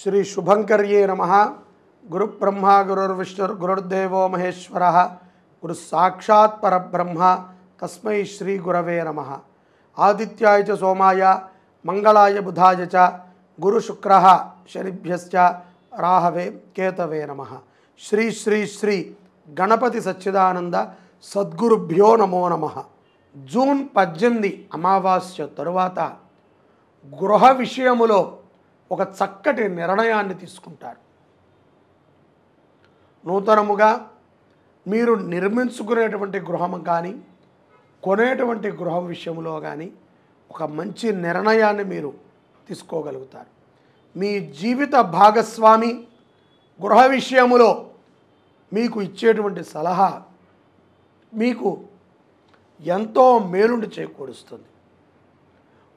శ్రీ శుభంకర్యే నమ గురు బ్రహ్మ గురుర్విష్ణు గురుర్దేవో మహేశ్వర గురు సాక్షాత్ పరబ్రహ్మ తస్మై శ్రీ గురవే నమ ఆదిత్యాయ చ సోమాయ మంగళాయ బుధాయ చ గురు శుక్ర శనిభ్య రాహవే కేతవే నమ శ్రీ శ్రీ శ్రీ గణపతి సచ్చిదానంద సద్గురుభ్యో నమో నమ జూన్ పద్దెనిమిది అమావాస్య తరువాత గృహ విషయములో ఒక చక్కటి నిర్ణయాన్ని తీసుకుంటారు నూతనముగా మీరు నిర్మించుకునేటువంటి గృహం కానీ కొనేటువంటి గృహం విషయంలో కానీ ఒక మంచి నిర్ణయాన్ని మీరు తీసుకోగలుగుతారు మీ జీవిత భాగస్వామి గృహ విషయములో మీకు ఇచ్చేటువంటి సలహా మీకు ఎంతో మేలుండి చేకూరుస్తుంది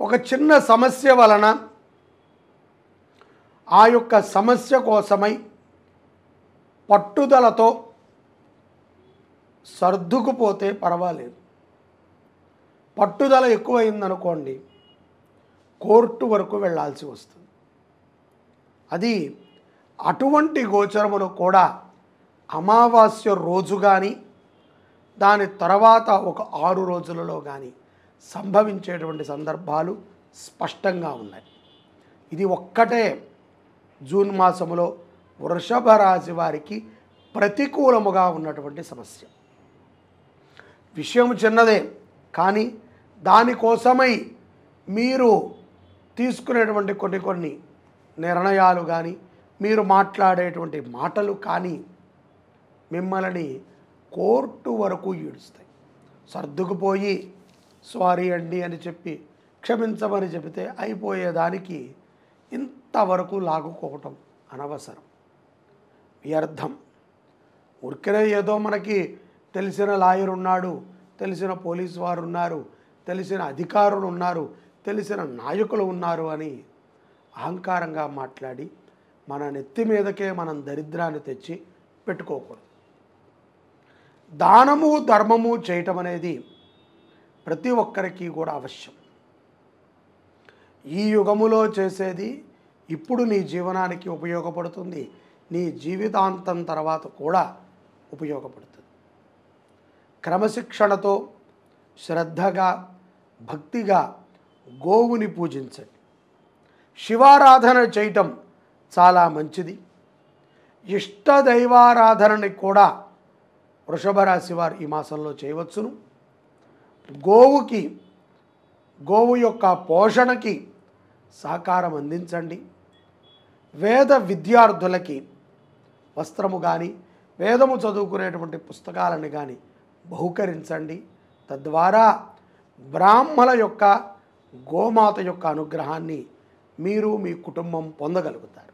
ఒక చిన్న సమస్య వలన ఆ యొక్క సమస్య కోసమై పట్టుదలతో సర్దుకుపోతే పర్వాలేదు పట్టుదల ఎక్కువైందనుకోండి కోర్టు వరకు వెళ్లాల్సి వస్తుంది అది అటువంటి గోచరమును కూడా అమావాస్య రోజు కానీ దాని తర్వాత ఒక ఆరు రోజులలో కానీ సంభవించేటువంటి సందర్భాలు స్పష్టంగా ఉన్నాయి ఇది ఒక్కటే జూన్ మాసంలో వృషభ రాశి వారికి ప్రతికూలముగా ఉన్నటువంటి సమస్య విషయం చిన్నదే కానీ దానికోసమై మీరు తీసుకునేటువంటి కొన్ని కొన్ని నిర్ణయాలు కానీ మీరు మాట్లాడేటువంటి మాటలు కానీ మిమ్మల్ని కోర్టు వరకు ఈడుస్తాయి సర్దుకుపోయి సారీ అండి అని చెప్పి క్షమించమని చెబితే అయిపోయేదానికి ఇంతవరకు లాగుకోవటం అనవసరం వ్యర్థం ఉరికనే ఏదో మనకి తెలిసిన లాయర్ ఉన్నాడు తెలిసిన పోలీసు వారు ఉన్నారు తెలిసిన అధికారులు ఉన్నారు తెలిసిన నాయకులు ఉన్నారు అని అహంకారంగా మాట్లాడి మన నెత్తి మీదకే మనం దరిద్రాన్ని తెచ్చి పెట్టుకోకూడదు దానము ధర్మము చేయటం అనేది ప్రతి ఒక్కరికి కూడా అవశ్యం ఈ యుగములో చేసేది ఇప్పుడు నీ జీవనానికి ఉపయోగపడుతుంది నీ జీవితాంతం తర్వాత కూడా ఉపయోగపడుతుంది క్రమశిక్షణతో శ్రద్ధగా భక్తిగా గోవుని పూజించండి శివారాధన చేయటం చాలా మంచిది ఇష్టదైవారాధనని కూడా వృషభ రాశి వారు ఈ మాసంలో చేయవచ్చును గోవుకి గోవు యొక్క పోషణకి సహకారం అందించండి వేద విద్యార్థులకి వస్త్రము కానీ వేదము చదువుకునేటువంటి పుస్తకాలను కానీ బహుకరించండి తద్వారా బ్రాహ్మల యొక్క గోమాత యొక్క అనుగ్రహాన్ని మీరు మీ కుటుంబం పొందగలుగుతారు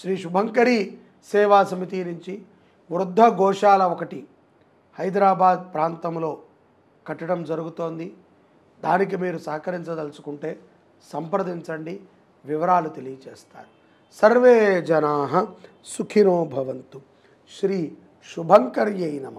శ్రీ శుభంకరి సేవా సమితి నుంచి వృద్ధ గోశాల ఒకటి హైదరాబాద్ ప్రాంతంలో కట్టడం జరుగుతోంది దానికి మీరు సహకరించదలుచుకుంటే సంప్రదించండి వివరాలు తెలియచేస్తారు సర్వే జనా సుఖినో భవంతు శ్రీ శుభంకర్యై నమ